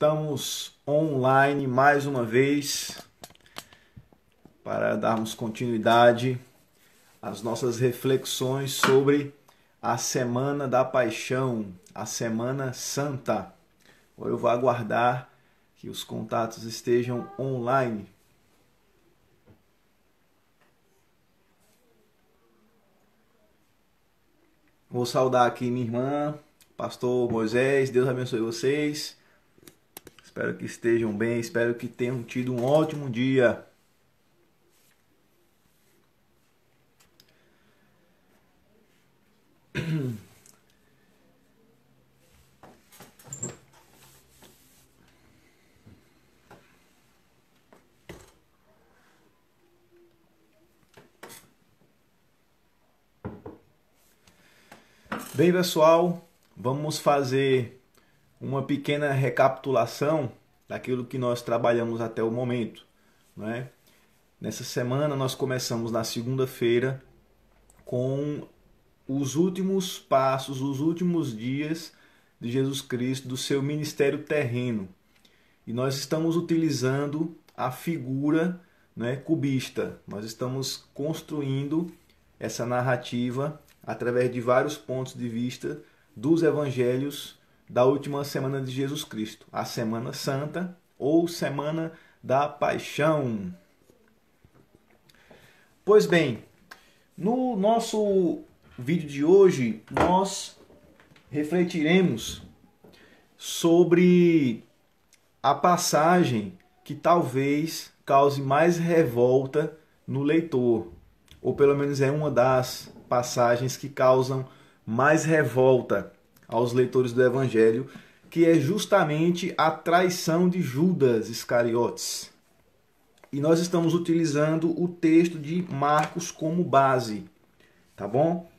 Estamos online mais uma vez para darmos continuidade às nossas reflexões sobre a Semana da Paixão, a Semana Santa. Eu vou aguardar que os contatos estejam online Vou saudar aqui minha irmã, pastor Moisés, Deus abençoe vocês. Espero que estejam bem, espero que tenham tido um ótimo dia. Bem, pessoal, vamos fazer uma pequena recapitulação daquilo que nós trabalhamos até o momento. Né? Nessa semana, nós começamos na segunda-feira com os últimos passos, os últimos dias de Jesus Cristo, do seu ministério terreno. E nós estamos utilizando a figura né, cubista, nós estamos construindo essa narrativa através de vários pontos de vista dos evangelhos da última semana de Jesus Cristo, a Semana Santa ou Semana da Paixão. Pois bem, no nosso vídeo de hoje nós refletiremos sobre a passagem que talvez cause mais revolta no leitor, ou pelo menos é uma das passagens que causam mais revolta aos leitores do Evangelho, que é justamente a traição de Judas Iscariotes. E nós estamos utilizando o texto de Marcos como base, tá bom?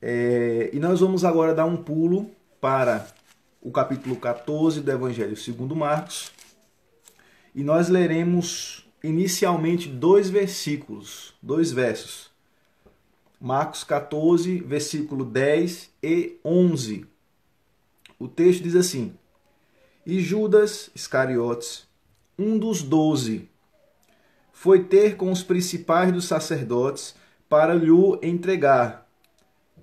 É, e nós vamos agora dar um pulo para o capítulo 14 do Evangelho segundo Marcos. E nós leremos inicialmente dois versículos, dois versos. Marcos 14, versículo 10 e 11. O texto diz assim: E Judas Iscariotes, um dos doze, foi ter com os principais dos sacerdotes para lhe entregar.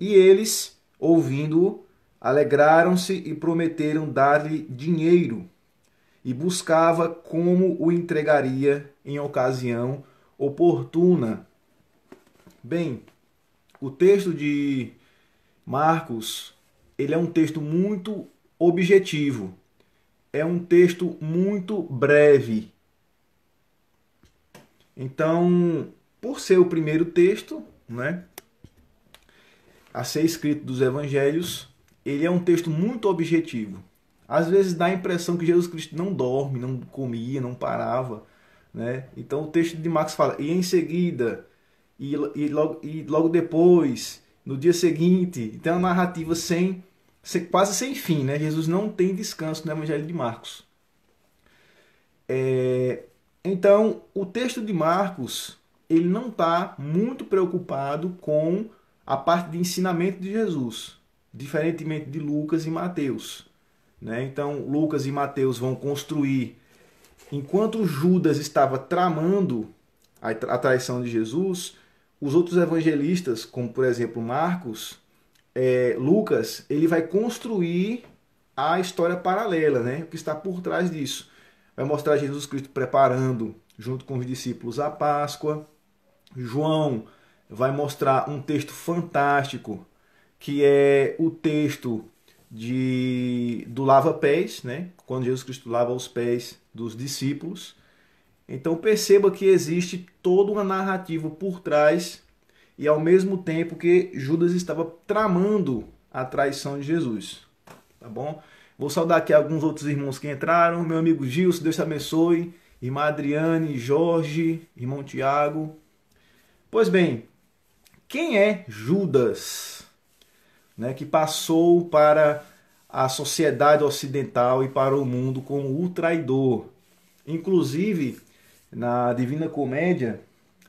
E eles, ouvindo-o, alegraram-se e prometeram dar-lhe dinheiro. E buscava como o entregaria em ocasião oportuna. Bem, o texto de Marcos ele é um texto muito objetivo. É um texto muito breve. Então, por ser o primeiro texto, né, a ser escrito dos evangelhos, ele é um texto muito objetivo. Às vezes dá a impressão que Jesus Cristo não dorme, não comia, não parava, né? Então o texto de Marcos fala: "E em seguida, e, e logo, e logo depois, no dia seguinte. Então é uma narrativa sem, sem, quase sem fim, né? Jesus não tem descanso no Evangelho de Marcos. É, então, o texto de Marcos, ele não está muito preocupado com a parte de ensinamento de Jesus, diferentemente de Lucas e Mateus. Né? Então, Lucas e Mateus vão construir, enquanto Judas estava tramando a traição de Jesus, os outros evangelistas, como por exemplo Marcos, é, Lucas, ele vai construir a história paralela, né? O que está por trás disso. Vai mostrar Jesus Cristo preparando junto com os discípulos a Páscoa. João vai mostrar um texto fantástico, que é o texto de do lava pés, né? Quando Jesus Cristo lava os pés dos discípulos. Então perceba que existe toda uma narrativa por trás e ao mesmo tempo que Judas estava tramando a traição de Jesus. Tá bom? Vou saudar aqui alguns outros irmãos que entraram. Meu amigo Gilson, Deus te abençoe. Irmã Adriane, Jorge, irmão Tiago. Pois bem, quem é Judas? Né, que passou para a sociedade ocidental e para o mundo como o traidor. Inclusive, na Divina Comédia,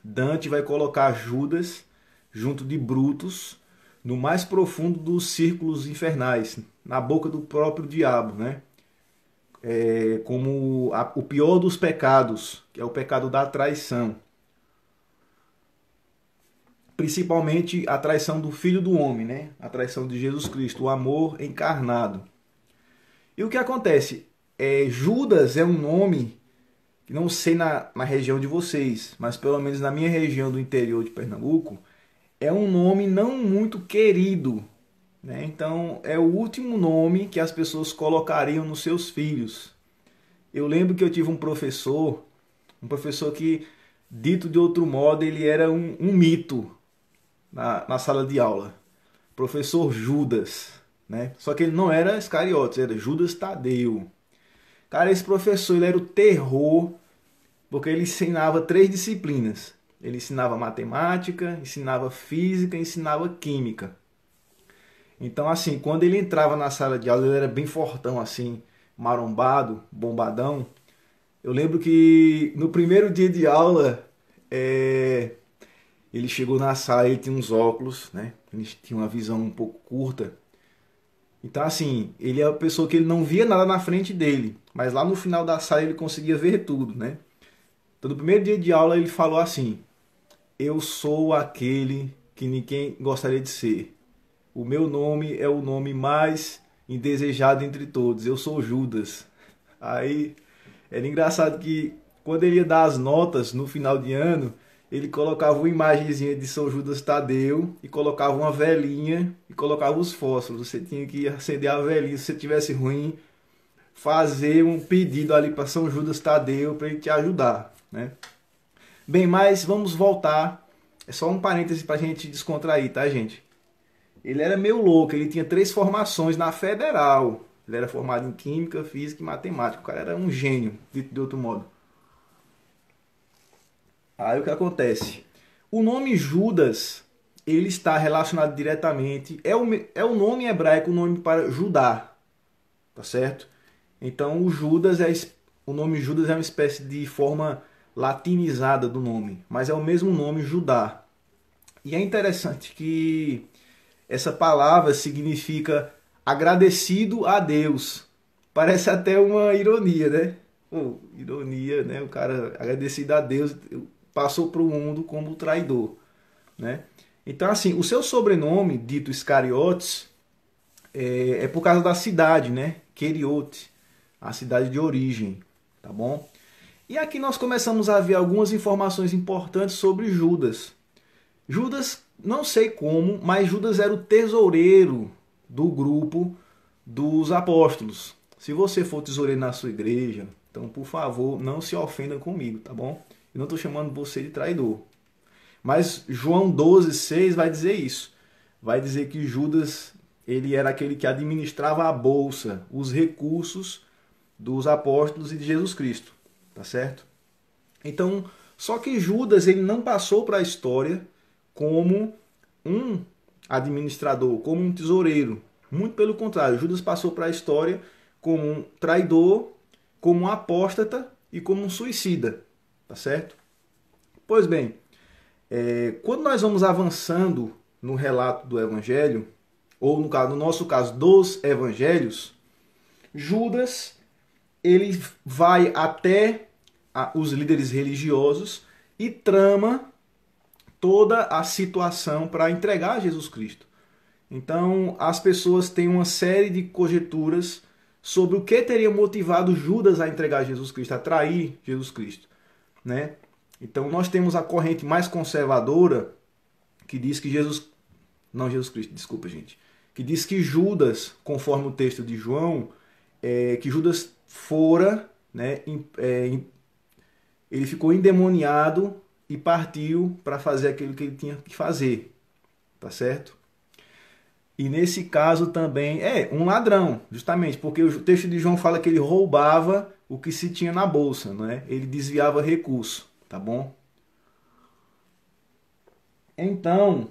Dante vai colocar Judas junto de Brutus no mais profundo dos círculos infernais, na boca do próprio diabo, né? É, como a, o pior dos pecados, que é o pecado da traição. Principalmente a traição do Filho do Homem, né? a traição de Jesus Cristo, o amor encarnado. E o que acontece? É, Judas é um nome não sei na, na região de vocês, mas pelo menos na minha região do interior de Pernambuco, é um nome não muito querido. Né? Então, é o último nome que as pessoas colocariam nos seus filhos. Eu lembro que eu tive um professor, um professor que, dito de outro modo, ele era um, um mito na, na sala de aula. Professor Judas. Né? Só que ele não era Iscariotes, era Judas Tadeu. Cara, esse professor ele era o terror, porque ele ensinava três disciplinas. Ele ensinava matemática, ensinava física, ensinava química. Então, assim, quando ele entrava na sala de aula, ele era bem fortão, assim, marombado, bombadão. Eu lembro que no primeiro dia de aula, é... ele chegou na sala, ele tinha uns óculos, né? Ele tinha uma visão um pouco curta. Então, assim, ele é a pessoa que ele não via nada na frente dele mas lá no final da sala ele conseguia ver tudo, né? Então, no primeiro dia de aula ele falou assim: Eu sou aquele que ninguém gostaria de ser. O meu nome é o nome mais indesejado entre todos. Eu sou Judas. Aí era engraçado que quando ele ia dar as notas no final de ano, ele colocava uma imagenzinha de São Judas Tadeu e colocava uma velinha e colocava os fósforos. Você tinha que acender a velinha se você tivesse ruim fazer um pedido ali para São Judas Tadeu para ele te ajudar, né? Bem, mas vamos voltar. É só um parêntese para a gente descontrair, tá, gente? Ele era meio louco, ele tinha três formações na federal. Ele era formado em química, física e matemática. O cara era um gênio, dito de outro modo. Aí o que acontece? O nome Judas, ele está relacionado diretamente. É o, é o nome hebraico, o nome para Judá. Tá certo? Então o Judas é o nome Judas é uma espécie de forma latinizada do nome, mas é o mesmo nome Judá. E é interessante que essa palavra significa agradecido a Deus. Parece até uma ironia, né? ironia, né? O cara agradecido a Deus passou para o mundo como traidor, né? Então, assim, o seu sobrenome, dito Iscariotes, é, é por causa da cidade, né? Queriote a cidade de origem, tá bom? E aqui nós começamos a ver algumas informações importantes sobre Judas. Judas, não sei como, mas Judas era o tesoureiro do grupo dos apóstolos. Se você for tesoureiro na sua igreja, então por favor, não se ofenda comigo, tá bom? Eu não estou chamando você de traidor. Mas João 12,6 vai dizer isso. Vai dizer que Judas ele era aquele que administrava a bolsa, os recursos dos apóstolos e de Jesus Cristo, tá certo? Então, só que Judas ele não passou para a história como um administrador, como um tesoureiro. Muito pelo contrário, Judas passou para a história como um traidor, como um apóstata e como um suicida, tá certo? Pois bem, é, quando nós vamos avançando no relato do Evangelho, ou no, caso, no nosso caso, dos Evangelhos, Judas ele vai até os líderes religiosos e trama toda a situação para entregar Jesus Cristo. Então, as pessoas têm uma série de conjeturas sobre o que teria motivado Judas a entregar Jesus Cristo, a trair Jesus Cristo, né? Então, nós temos a corrente mais conservadora que diz que Jesus não Jesus Cristo, desculpa, gente, que diz que Judas, conforme o texto de João, é, que Judas fora, né, é, ele ficou endemoniado e partiu para fazer aquilo que ele tinha que fazer, tá certo? E nesse caso também é um ladrão, justamente, porque o texto de João fala que ele roubava o que se tinha na bolsa, né? Ele desviava recurso, tá bom? Então,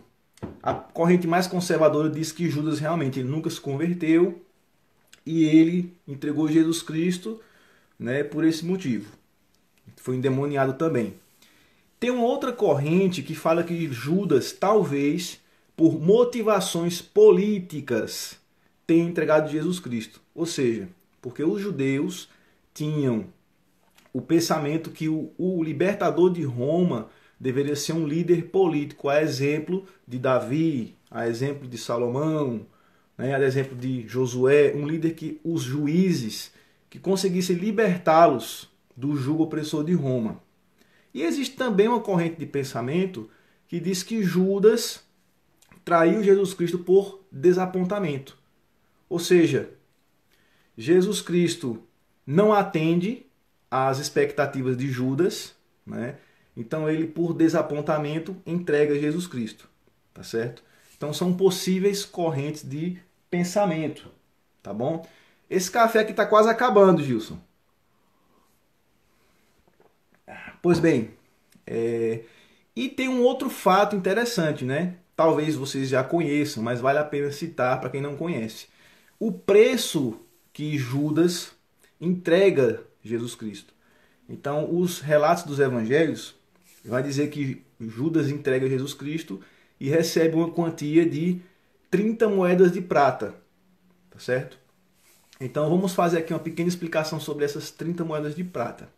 a corrente mais conservadora diz que Judas realmente ele nunca se converteu, e ele entregou Jesus Cristo né, por esse motivo. Foi endemoniado também. Tem uma outra corrente que fala que Judas, talvez por motivações políticas, tenha entregado Jesus Cristo. Ou seja, porque os judeus tinham o pensamento que o, o libertador de Roma deveria ser um líder político, a exemplo de Davi, a exemplo de Salomão, né, a exemplo de Josué, um líder que os juízes que conseguissem libertá-los do jugo opressor de Roma. E existe também uma corrente de pensamento que diz que Judas traiu Jesus Cristo por desapontamento. Ou seja, Jesus Cristo não atende às expectativas de Judas, né? Então ele por desapontamento entrega Jesus Cristo, tá certo? Então são possíveis correntes de pensamento, tá bom? Esse café aqui está quase acabando, Gilson. Ah, pois bem, é... e tem um outro fato interessante, né? Talvez vocês já conheçam, mas vale a pena citar para quem não conhece. O preço que Judas entrega Jesus Cristo. Então, os relatos dos evangelhos vai dizer que Judas entrega Jesus Cristo e recebe uma quantia de 30 moedas de prata, tá certo? Então vamos fazer aqui uma pequena explicação sobre essas 30 moedas de prata.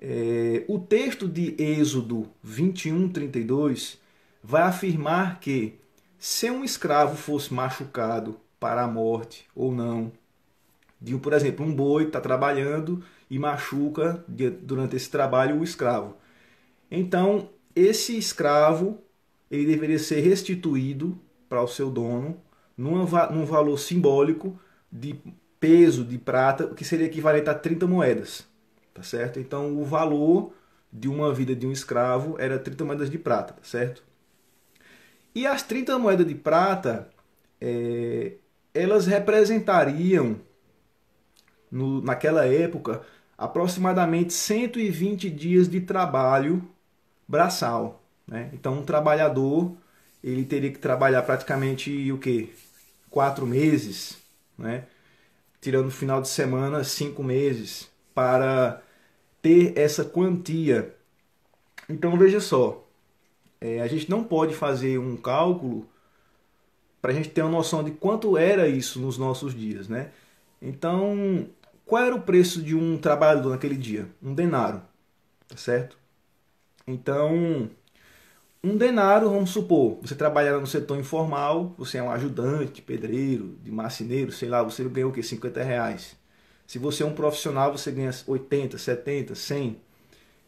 É, o texto de Êxodo 21, 32 vai afirmar que se um escravo fosse machucado para a morte ou não, de, por exemplo, um boi está trabalhando e machuca durante esse trabalho o escravo. Então, esse escravo ele deveria ser restituído para o seu dono numa, num valor simbólico de peso de prata, que seria equivalente a 30 moedas, tá certo? Então o valor de uma vida de um escravo era 30 moedas de prata, tá certo? E as 30 moedas de prata, é, elas representariam, no, naquela época, aproximadamente 120 dias de trabalho braçal. Né? Então, um trabalhador ele teria que trabalhar praticamente o quê? Quatro meses, né? tirando o final de semana, cinco meses, para ter essa quantia. Então veja só, é, a gente não pode fazer um cálculo para a gente ter uma noção de quanto era isso nos nossos dias, né? Então, qual era o preço de um trabalhador naquele dia? Um denário, tá certo? Então, um denário, vamos supor, você trabalhava no setor informal, você é um ajudante, pedreiro, de marceneiro, sei lá, você ganhou o quê? 50 reais. Se você é um profissional, você ganha 80, 70, 100.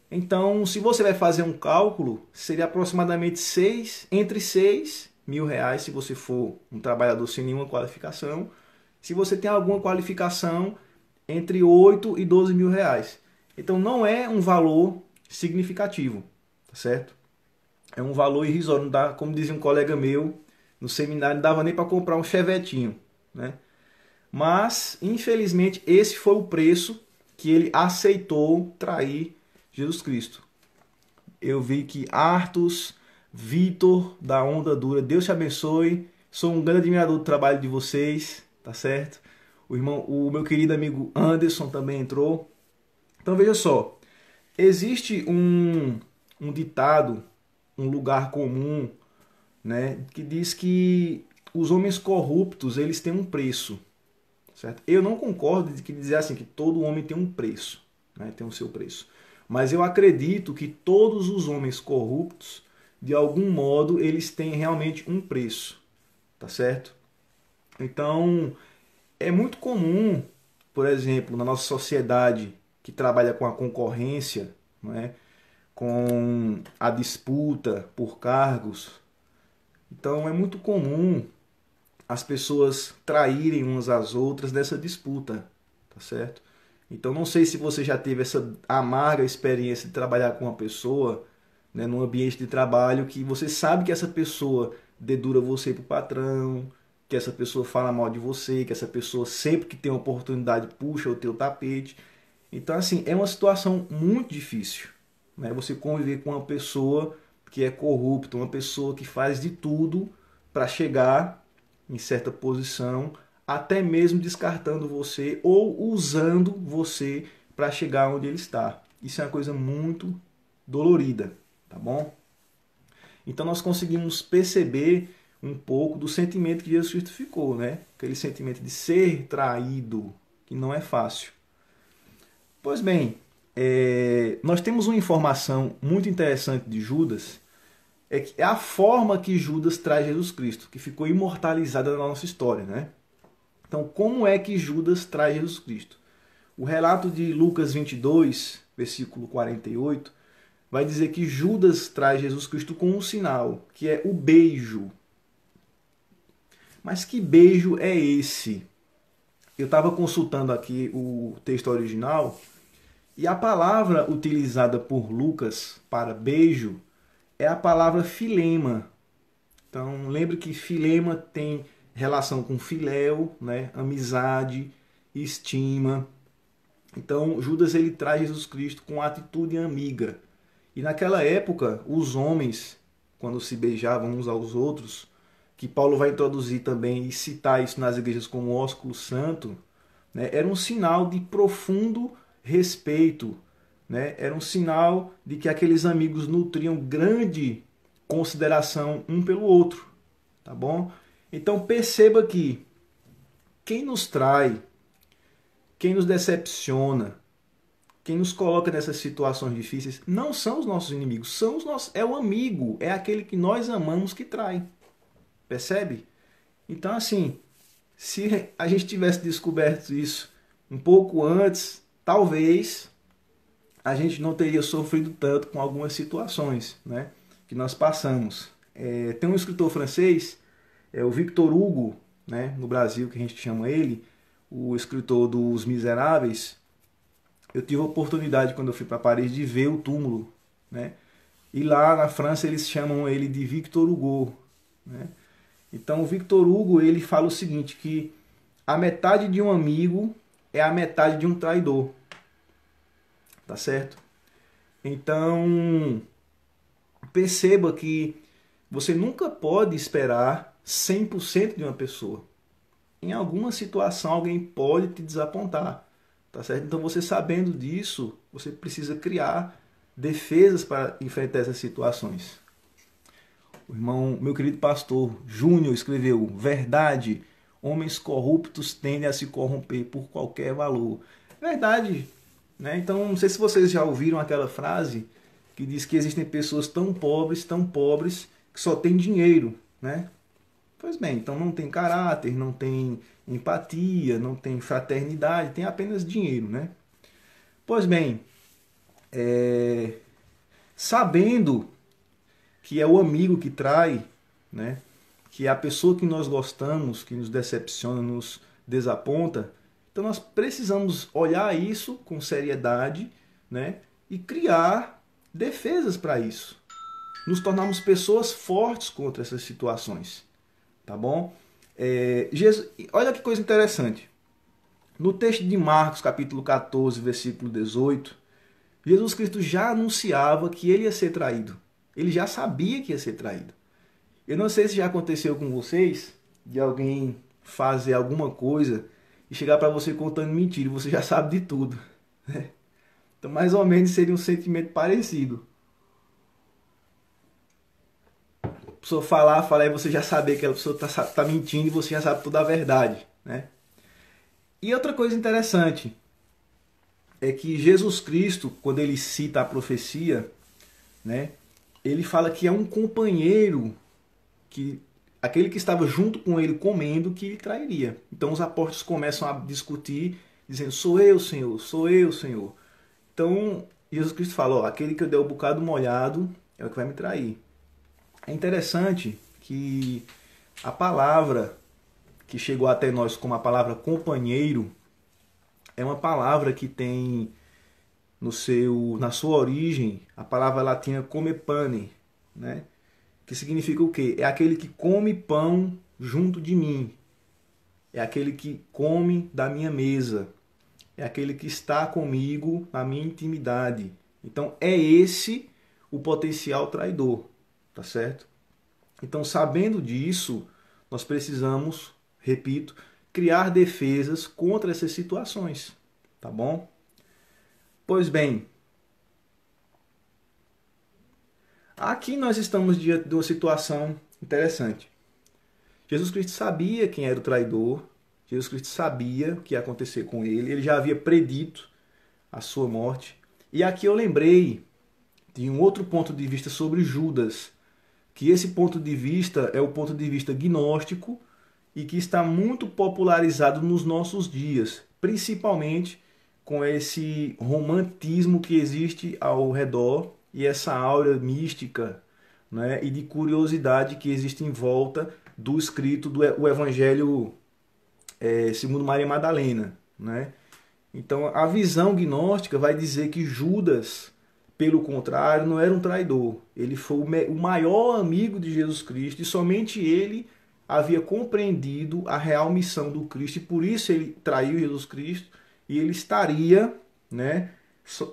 Então, se você vai fazer um cálculo, seria aproximadamente 6, entre 6 mil reais, se você for um trabalhador sem nenhuma qualificação. Se você tem alguma qualificação, entre 8 e 12 mil reais. Então, não é um valor significativo, tá certo? É um valor irrisório, não dá, como dizia um colega meu no seminário, não dava nem para comprar um chevetinho, né? Mas, infelizmente, esse foi o preço que ele aceitou trair Jesus Cristo. Eu vi que Artus, Vitor da Onda Dura, Deus te abençoe. Sou um grande admirador do trabalho de vocês, tá certo? O irmão, o meu querido amigo Anderson também entrou. Então veja só, existe um, um ditado um lugar comum, né, que diz que os homens corruptos eles têm um preço, certo? Eu não concordo de que dizer assim que todo homem tem um preço, né, tem o seu preço, mas eu acredito que todos os homens corruptos de algum modo eles têm realmente um preço, tá certo? Então é muito comum, por exemplo, na nossa sociedade que trabalha com a concorrência, não é? com a disputa por cargos. Então é muito comum as pessoas traírem umas às outras nessa disputa, tá certo? Então não sei se você já teve essa amarga experiência de trabalhar com uma pessoa né, num ambiente de trabalho que você sabe que essa pessoa dedura você para o patrão, que essa pessoa fala mal de você, que essa pessoa sempre que tem uma oportunidade puxa o teu tapete. Então assim, é uma situação muito difícil. Né? Você conviver com uma pessoa que é corrupta, uma pessoa que faz de tudo para chegar em certa posição, até mesmo descartando você ou usando você para chegar onde ele está. Isso é uma coisa muito dolorida, tá bom? Então nós conseguimos perceber um pouco do sentimento que Jesus Cristo ficou, né? Aquele sentimento de ser traído, que não é fácil. Pois bem, é, nós temos uma informação muito interessante de Judas, é, que é a forma que Judas traz Jesus Cristo, que ficou imortalizada na nossa história, né? Então, como é que Judas traz Jesus Cristo? O relato de Lucas 22, versículo 48, vai dizer que Judas traz Jesus Cristo com um sinal, que é o beijo. Mas que beijo é esse? Eu estava consultando aqui o texto original e a palavra utilizada por Lucas para beijo é a palavra filema. Então, lembre que filema tem relação com filéu, né? amizade, estima. Então, Judas ele traz Jesus Cristo com atitude amiga. E naquela época, os homens, quando se beijavam uns aos outros, que Paulo vai introduzir também e citar isso nas igrejas como ósculo santo, né? era um sinal de profundo respeito. Né? Era um sinal de que aqueles amigos nutriam grande consideração um pelo outro, tá bom? Então perceba que quem nos trai, quem nos decepciona, quem nos coloca nessas situações difíceis não são os nossos inimigos, são os nossos, é o amigo, é aquele que nós amamos que trai. Percebe? Então assim, se a gente tivesse descoberto isso um pouco antes, talvez a gente não teria sofrido tanto com algumas situações né, que nós passamos. É, tem um escritor francês, é o Victor Hugo, né, no Brasil que a gente chama ele, o escritor dos Miseráveis. Eu tive a oportunidade, quando eu fui para Paris, de ver o túmulo. Né? E lá na França eles chamam ele de Victor Hugo. Né? Então o Victor Hugo ele fala o seguinte, que a metade de um amigo é a metade de um traidor tá certo? Então, perceba que você nunca pode esperar 100% de uma pessoa. Em alguma situação alguém pode te desapontar, tá certo? Então você sabendo disso, você precisa criar defesas para enfrentar essas situações. O irmão, meu querido pastor Júnior escreveu: "Verdade, homens corruptos tendem a se corromper por qualquer valor". Verdade, né? Então, não sei se vocês já ouviram aquela frase que diz que existem pessoas tão pobres, tão pobres, que só têm dinheiro. Né? Pois bem, então não tem caráter, não tem empatia, não tem fraternidade, tem apenas dinheiro. Né? Pois bem, é... sabendo que é o amigo que trai, né? que é a pessoa que nós gostamos, que nos decepciona, nos desaponta, então nós precisamos olhar isso com seriedade né? e criar defesas para isso. Nos tornarmos pessoas fortes contra essas situações. Tá bom? É, Jesus, olha que coisa interessante. No texto de Marcos, capítulo 14, versículo 18, Jesus Cristo já anunciava que ele ia ser traído. Ele já sabia que ia ser traído. Eu não sei se já aconteceu com vocês de alguém fazer alguma coisa e chegar para você contando mentira, você já sabe de tudo. Né? Então, mais ou menos seria um sentimento parecido. A pessoa falar, falar e você já saber que a pessoa está tá mentindo e você já sabe toda a verdade, né? E outra coisa interessante é que Jesus Cristo, quando ele cita a profecia, né, ele fala que é um companheiro que aquele que estava junto com ele comendo que ele trairia. Então os apóstolos começam a discutir, dizendo: Sou eu, Senhor, sou eu, Senhor. Então Jesus Cristo fala: Aquele que eu der o bocado molhado é o que vai me trair. É interessante que a palavra que chegou até nós como a palavra companheiro é uma palavra que tem no seu na sua origem a palavra latina come pane, né? Que significa o quê? É aquele que come pão junto de mim. É aquele que come da minha mesa. É aquele que está comigo na minha intimidade. Então é esse o potencial traidor, tá certo? Então, sabendo disso, nós precisamos, repito, criar defesas contra essas situações, tá bom? Pois bem, Aqui nós estamos diante de uma situação interessante. Jesus Cristo sabia quem era o traidor, Jesus Cristo sabia o que ia acontecer com ele, ele já havia predito a sua morte. E aqui eu lembrei de um outro ponto de vista sobre Judas, que esse ponto de vista é o ponto de vista gnóstico e que está muito popularizado nos nossos dias, principalmente com esse romantismo que existe ao redor e essa aura mística né, e de curiosidade que existe em volta do escrito do o Evangelho é, segundo Maria Madalena. Né? Então, a visão gnóstica vai dizer que Judas, pelo contrário, não era um traidor. Ele foi o maior amigo de Jesus Cristo e somente ele havia compreendido a real missão do Cristo e por isso ele traiu Jesus Cristo e ele estaria né,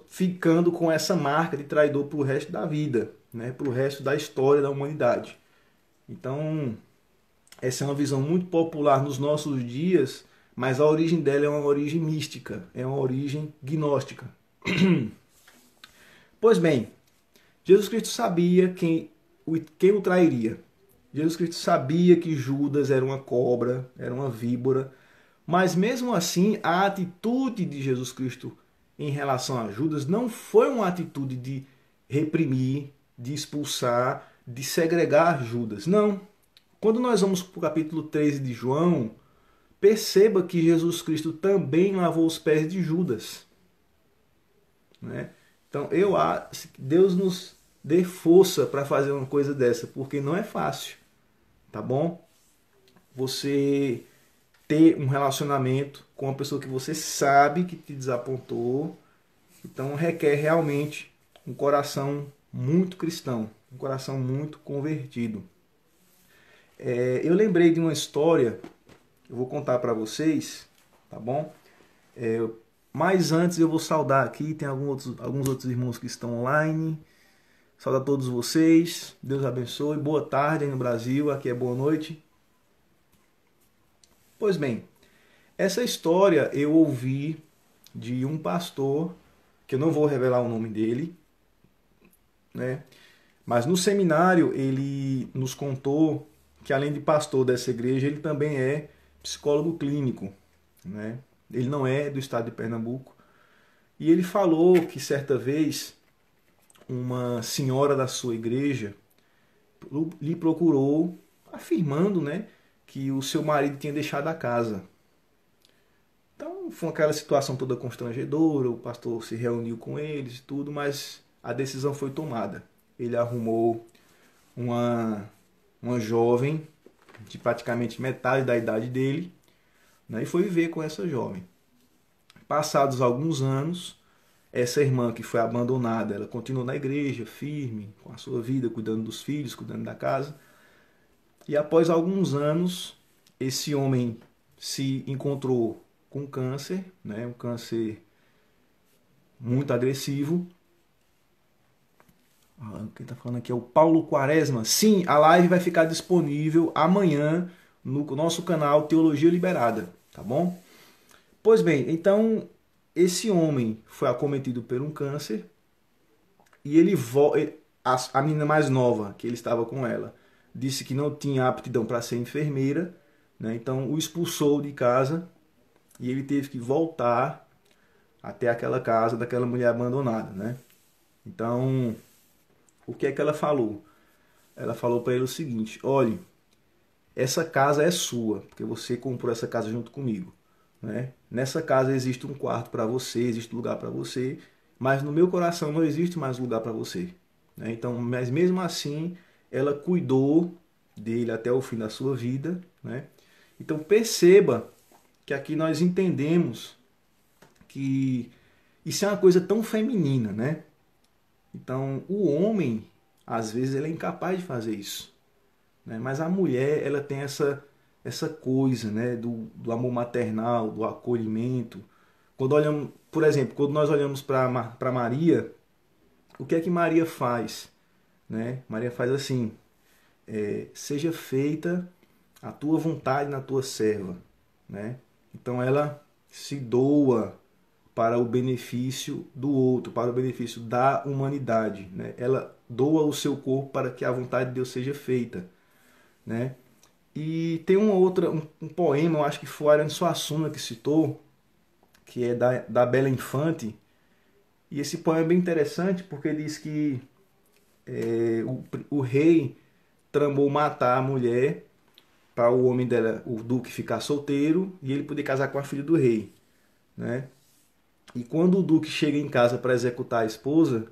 ficando com essa marca de traidor para o resto da vida, né? para o resto da história da humanidade. Então, essa é uma visão muito popular nos nossos dias, mas a origem dela é uma origem mística, é uma origem gnóstica. pois bem, Jesus Cristo sabia quem, quem o trairia. Jesus Cristo sabia que Judas era uma cobra, era uma víbora, mas mesmo assim a atitude de Jesus Cristo em relação a Judas não foi uma atitude de reprimir, de expulsar, de segregar Judas. Não. Quando nós vamos para o capítulo 13 de João, perceba que Jesus Cristo também lavou os pés de Judas. Né? Então, eu acho que Deus nos dê força para fazer uma coisa dessa, porque não é fácil. Tá bom? Você ter um relacionamento com uma pessoa que você sabe que te desapontou. Então requer realmente um coração muito cristão, um coração muito convertido. É, eu lembrei de uma história que eu vou contar para vocês, tá bom? É, mas antes eu vou saudar aqui, tem alguns outros, alguns outros irmãos que estão online. Saudar todos vocês, Deus abençoe, boa tarde aí no Brasil, aqui é boa noite. Pois bem, essa história eu ouvi de um pastor, que eu não vou revelar o nome dele, né? Mas no seminário ele nos contou que além de pastor dessa igreja, ele também é psicólogo clínico, né? Ele não é do estado de Pernambuco. E ele falou que certa vez uma senhora da sua igreja lhe procurou afirmando, né, que o seu marido tinha deixado a casa. Então foi aquela situação toda constrangedora, o pastor se reuniu com eles e tudo, mas a decisão foi tomada. Ele arrumou uma, uma jovem de praticamente metade da idade dele né, e foi viver com essa jovem. Passados alguns anos, essa irmã que foi abandonada, ela continuou na igreja, firme, com a sua vida, cuidando dos filhos, cuidando da casa. E após alguns anos, esse homem se encontrou com câncer, né? um câncer muito agressivo. quem está falando aqui é o Paulo Quaresma. Sim, a live vai ficar disponível amanhã no nosso canal Teologia Liberada, tá bom? Pois bem, então esse homem foi acometido por um câncer e ele a, a menina mais nova que ele estava com ela disse que não tinha aptidão para ser enfermeira, né? então o expulsou de casa e ele teve que voltar até aquela casa daquela mulher abandonada. Né? Então, o que é que ela falou? Ela falou para ele o seguinte: olhe, essa casa é sua, porque você comprou essa casa junto comigo. Né? Nessa casa existe um quarto para você, existe um lugar para você, mas no meu coração não existe mais lugar para você. Né? Então, mas mesmo assim, ela cuidou dele até o fim da sua vida, né? Então perceba que aqui nós entendemos que isso é uma coisa tão feminina, né? Então o homem às vezes ele é incapaz de fazer isso, né? Mas a mulher ela tem essa essa coisa, né? Do, do amor maternal, do acolhimento. Quando olhamos, por exemplo, quando nós olhamos para para Maria, o que é que Maria faz? Né? Maria faz assim: é, seja feita a tua vontade na tua serva. Né? Então ela se doa para o benefício do outro, para o benefício da humanidade. Né? Ela doa o seu corpo para que a vontade de Deus seja feita. Né? E tem uma outra, um, um poema, eu acho que foi Ariano Suassuna que citou, que é da, da Bela Infante. E esse poema é bem interessante porque diz que é, o, o, rei tramou matar a mulher para o homem dela, o duque, ficar solteiro e ele poder casar com a filha do rei, né? E quando o duque chega em casa para executar a esposa,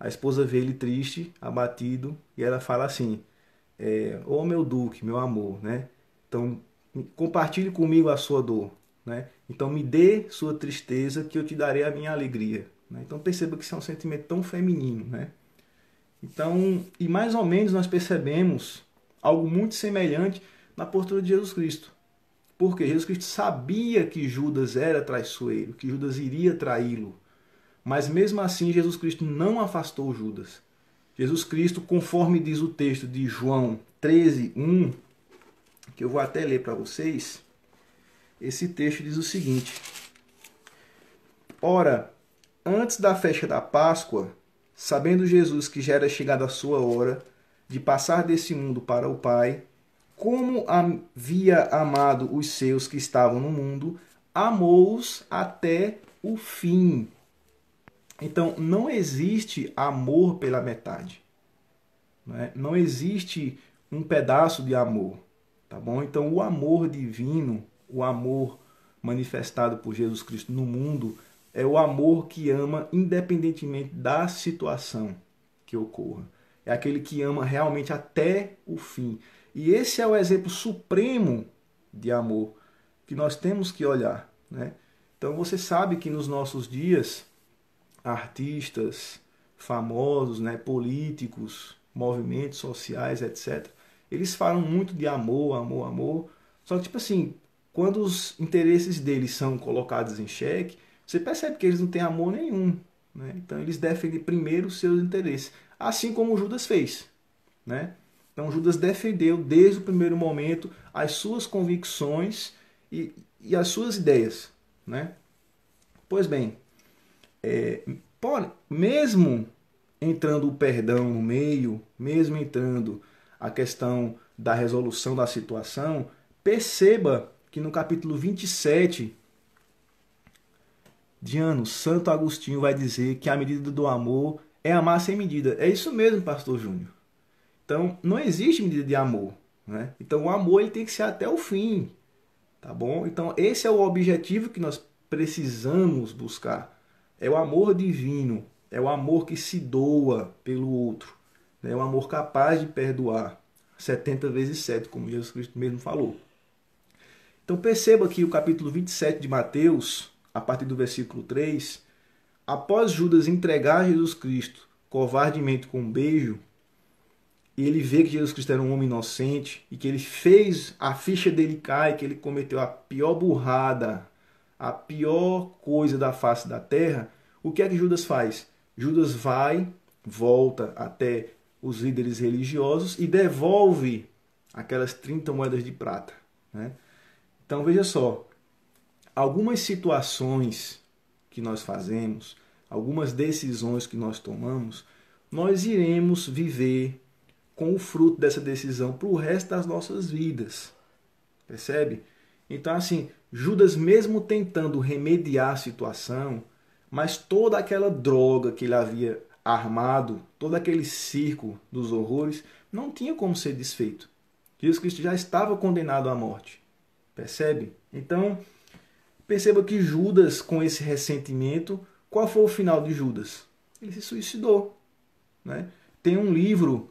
a esposa vê ele triste, abatido e ela fala assim: é, "Ô oh, meu duque, meu amor, né? Então compartilhe comigo a sua dor, né? Então me dê sua tristeza que eu te darei a minha alegria." Né? Então perceba que isso é um sentimento tão feminino, né? Então, e mais ou menos nós percebemos algo muito semelhante na postura de Jesus Cristo. Porque Jesus Cristo sabia que Judas era traiçoeiro, que Judas iria traí-lo. Mas mesmo assim, Jesus Cristo não afastou Judas. Jesus Cristo, conforme diz o texto de João 13, 1, que eu vou até ler para vocês, esse texto diz o seguinte: Ora, antes da festa da Páscoa, sabendo Jesus que já era chegada a sua hora de passar desse mundo para o Pai, como havia amado os seus que estavam no mundo, amou-os até o fim. Então, não existe amor pela metade. Né? Não existe um pedaço de amor. Tá bom? Então, o amor divino, o amor manifestado por Jesus Cristo no mundo, é o amor que ama independentemente da situação que ocorra. É aquele que ama realmente até o fim. E esse é o exemplo supremo de amor que nós temos que olhar. Né? Então você sabe que nos nossos dias, artistas famosos, né, políticos, movimentos sociais, etc., eles falam muito de amor, amor, amor. Só que, tipo assim, quando os interesses deles são colocados em xeque, você percebe que eles não têm amor nenhum. Né? Então eles defendem primeiro os seus interesses, assim como Judas fez. Né? Então Judas defendeu desde o primeiro momento as suas convicções e, e as suas ideias. Né? Pois bem, é, por, mesmo entrando o perdão no meio, mesmo entrando a questão da resolução da situação, perceba que no capítulo 27 de anos, Santo Agostinho vai dizer que a medida do amor é amar sem medida. É isso mesmo, pastor Júnior. Então, não existe medida de amor. Né? Então, o amor ele tem que ser até o fim. Tá bom? Então, esse é o objetivo que nós precisamos buscar. É o amor divino. É o amor que se doa pelo outro. Né? É o amor capaz de perdoar. 70 vezes 7, como Jesus Cristo mesmo falou. Então, perceba que o capítulo 27 de Mateus a partir do versículo 3, após Judas entregar Jesus Cristo covardemente com um beijo, ele vê que Jesus Cristo era um homem inocente e que ele fez a ficha dele cair, que ele cometeu a pior burrada, a pior coisa da face da terra. O que é que Judas faz? Judas vai, volta até os líderes religiosos e devolve aquelas 30 moedas de prata. Né? Então veja só, algumas situações que nós fazemos, algumas decisões que nós tomamos, nós iremos viver com o fruto dessa decisão para o resto das nossas vidas. Percebe? Então, assim, Judas, mesmo tentando remediar a situação, mas toda aquela droga que ele havia armado, todo aquele circo dos horrores, não tinha como ser desfeito. Jesus Cristo já estava condenado à morte. Percebe? Então, Perceba que Judas, com esse ressentimento, qual foi o final de Judas? Ele se suicidou. Né? Tem um livro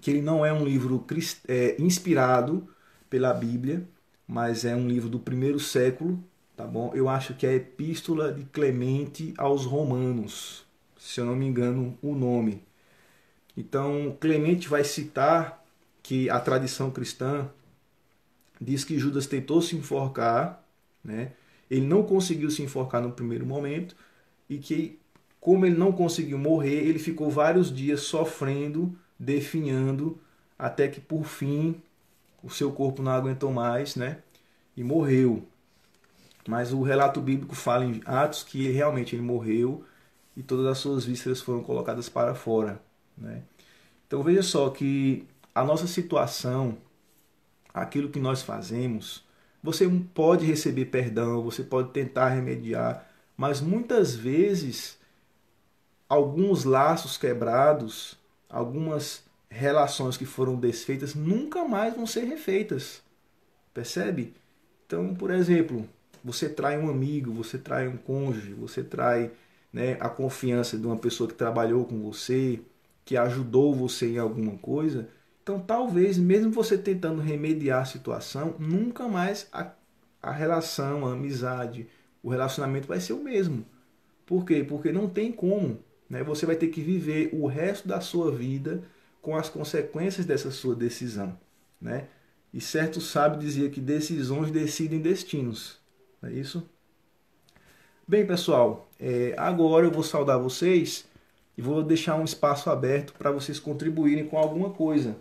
que ele não é um livro é, inspirado pela Bíblia, mas é um livro do primeiro século, tá bom? Eu acho que é a Epístola de Clemente aos Romanos, se eu não me engano o nome. Então, Clemente vai citar que a tradição cristã diz que Judas tentou se enforcar, né? ele não conseguiu se enforcar no primeiro momento e que, como ele não conseguiu morrer, ele ficou vários dias sofrendo, definhando, até que por fim o seu corpo não aguentou mais, né? E morreu. Mas o relato bíblico fala em Atos que realmente ele morreu e todas as suas vísceras foram colocadas para fora, né? Então veja só que a nossa situação, aquilo que nós fazemos, você pode receber perdão, você pode tentar remediar, mas muitas vezes alguns laços quebrados, algumas relações que foram desfeitas nunca mais vão ser refeitas. Percebe? Então, por exemplo, você trai um amigo, você trai um cônjuge, você trai né, a confiança de uma pessoa que trabalhou com você, que ajudou você em alguma coisa, então, talvez, mesmo você tentando remediar a situação, nunca mais a, a relação, a amizade, o relacionamento vai ser o mesmo. Por quê? Porque não tem como. Né? Você vai ter que viver o resto da sua vida com as consequências dessa sua decisão. Né? E certo sábio dizia que decisões decidem destinos. Não é isso? Bem, pessoal, é, agora eu vou saudar vocês e vou deixar um espaço aberto para vocês contribuírem com alguma coisa.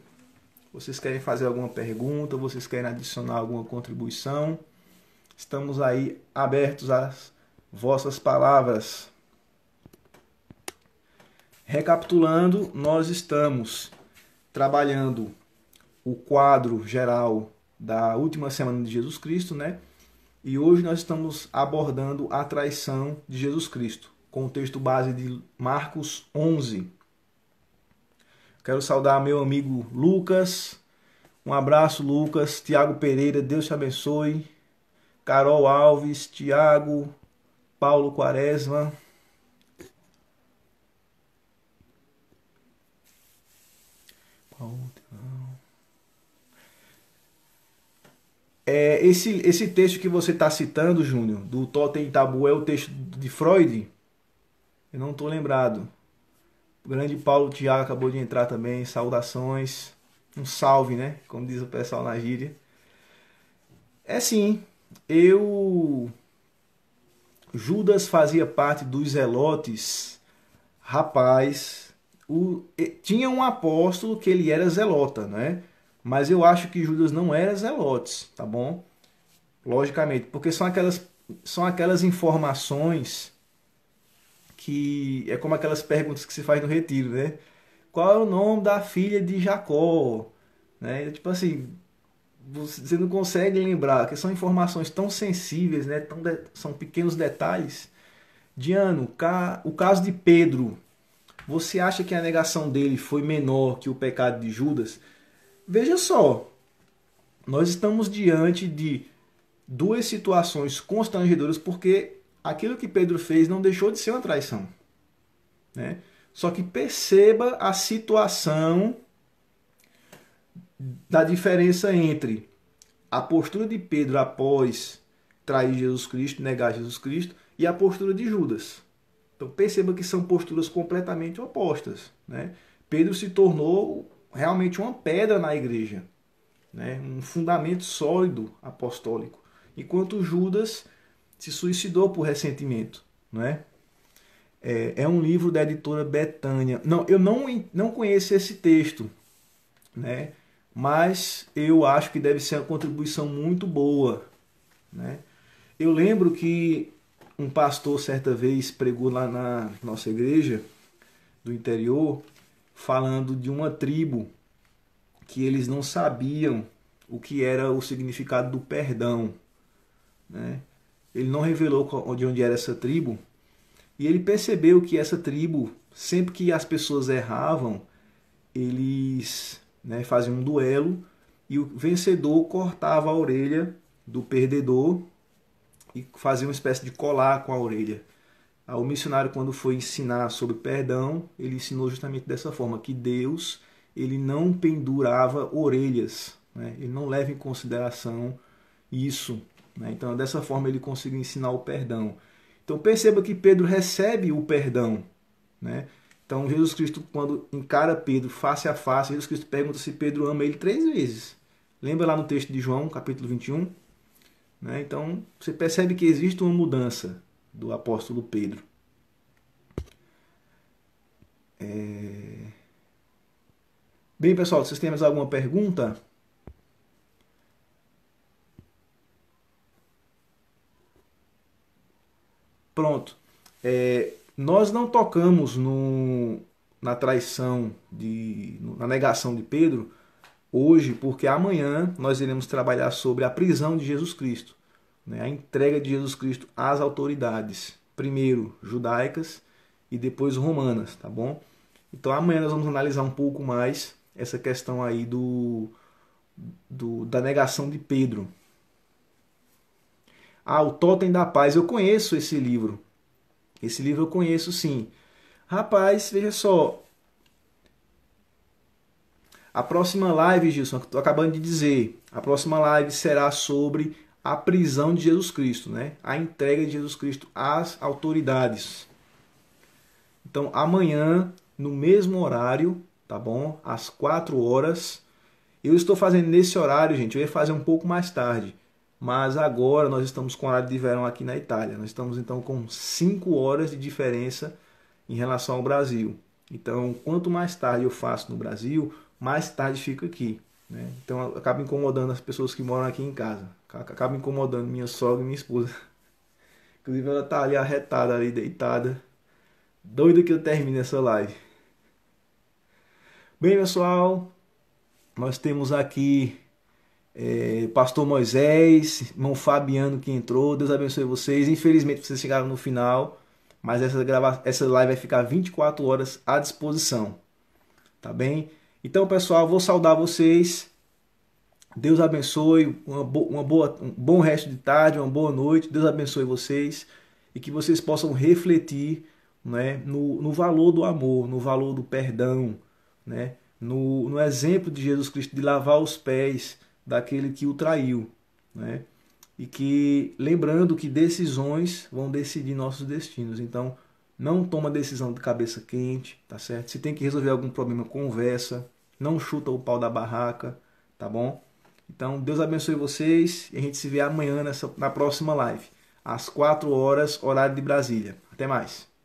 Vocês querem fazer alguma pergunta? Vocês querem adicionar alguma contribuição? Estamos aí abertos às vossas palavras. Recapitulando, nós estamos trabalhando o quadro geral da última semana de Jesus Cristo, né? E hoje nós estamos abordando a traição de Jesus Cristo, com o texto base de Marcos 11, Quero saudar meu amigo Lucas. Um abraço, Lucas. Tiago Pereira, Deus te abençoe. Carol Alves, Tiago, Paulo Quaresma. É, esse, esse texto que você está citando, Júnior, do Totem Tabu, é o texto de Freud? Eu não estou lembrado. O grande Paulo Tiago acabou de entrar também. Saudações. Um salve, né? Como diz o pessoal na gíria. É sim, eu. Judas fazia parte dos zelotes. Rapaz, o... tinha um apóstolo que ele era zelota, né? Mas eu acho que Judas não era zelotes, tá bom? Logicamente, porque são aquelas, são aquelas informações que é como aquelas perguntas que se faz no retiro, né? Qual é o nome da filha de Jacó? Né? Tipo assim, você não consegue lembrar, que são informações tão sensíveis, né? Tão de... são pequenos detalhes. Diano, ca... o caso de Pedro, você acha que a negação dele foi menor que o pecado de Judas? Veja só, nós estamos diante de duas situações constrangedoras, porque aquilo que Pedro fez não deixou de ser uma traição. Né? Só que perceba a situação da diferença entre a postura de Pedro após trair Jesus Cristo, negar Jesus Cristo, e a postura de Judas. Então perceba que são posturas completamente opostas. Né? Pedro se tornou realmente uma pedra na igreja, né? um fundamento sólido apostólico, enquanto Judas se suicidou por ressentimento, não é? É, é um livro da editora Betânia. Não, eu não, não conheço esse texto, né? Mas eu acho que deve ser uma contribuição muito boa, né? Eu lembro que um pastor certa vez pregou lá na nossa igreja do interior falando de uma tribo que eles não sabiam o que era o significado do perdão, né? ele não revelou de onde era essa tribo, e ele percebeu que essa tribo, sempre que as pessoas erravam, eles né, faziam um duelo e o vencedor cortava a orelha do perdedor e fazia uma espécie de colar com a orelha. O missionário, quando foi ensinar sobre perdão, ele ensinou justamente dessa forma, que Deus ele não pendurava orelhas, né? ele não leva em consideração isso né? Então, dessa forma, ele conseguiu ensinar o perdão. Então, perceba que Pedro recebe o perdão. Né? Então, Jesus Cristo, quando encara Pedro face a face, Jesus Cristo pergunta se Pedro ama ele três vezes. Lembra lá no texto de João, capítulo 21? Né? Então, você percebe que existe uma mudança do apóstolo Pedro. É... Bem, pessoal, vocês têm mais alguma pergunta? Pronto. É, nós não tocamos no, na traição, de, na negação de Pedro hoje, porque amanhã nós iremos trabalhar sobre a prisão de Jesus Cristo, né, a entrega de Jesus Cristo às autoridades, primeiro judaicas e depois romanas, tá bom? Então amanhã nós vamos analisar um pouco mais essa questão aí do, do da negação de Pedro, ah, o Totem da Paz, eu conheço esse livro. Esse livro eu conheço sim. Rapaz, veja só. A próxima live, Gilson, estou acabando de dizer, a próxima live será sobre a prisão de Jesus Cristo, né? A entrega de Jesus Cristo às autoridades. Então, amanhã, no mesmo horário, tá bom? Às 4 horas. Eu estou fazendo nesse horário, gente. Eu ia fazer um pouco mais tarde mas agora nós estamos com horário de verão aqui na Itália. Nós estamos então com 5 horas de diferença em relação ao Brasil. Então, quanto mais tarde eu faço no Brasil, mais tarde fico aqui. Né? Então, acaba incomodando as pessoas que moram aqui em casa. Acaba incomodando minha sogra e minha esposa. Inclusive, ela está ali arretada, ali deitada. Doida que eu termine essa live. Bem, pessoal, nós temos aqui é, Pastor Moisés, irmão Fabiano que entrou, Deus abençoe vocês. Infelizmente vocês chegaram no final, mas essa, grava essa live vai ficar 24 horas à disposição, tá bem? Então, pessoal, vou saudar vocês. Deus abençoe, uma, bo uma boa, um bom resto de tarde, uma boa noite. Deus abençoe vocês e que vocês possam refletir né, no, no valor do amor, no valor do perdão, né, no, no exemplo de Jesus Cristo de lavar os pés daquele que o traiu, né? E que lembrando que decisões vão decidir nossos destinos. Então, não toma decisão de cabeça quente, tá certo? Se tem que resolver algum problema, conversa, não chuta o pau da barraca, tá bom? Então, Deus abençoe vocês e a gente se vê amanhã nessa, na próxima live, às 4 horas, horário de Brasília. Até mais.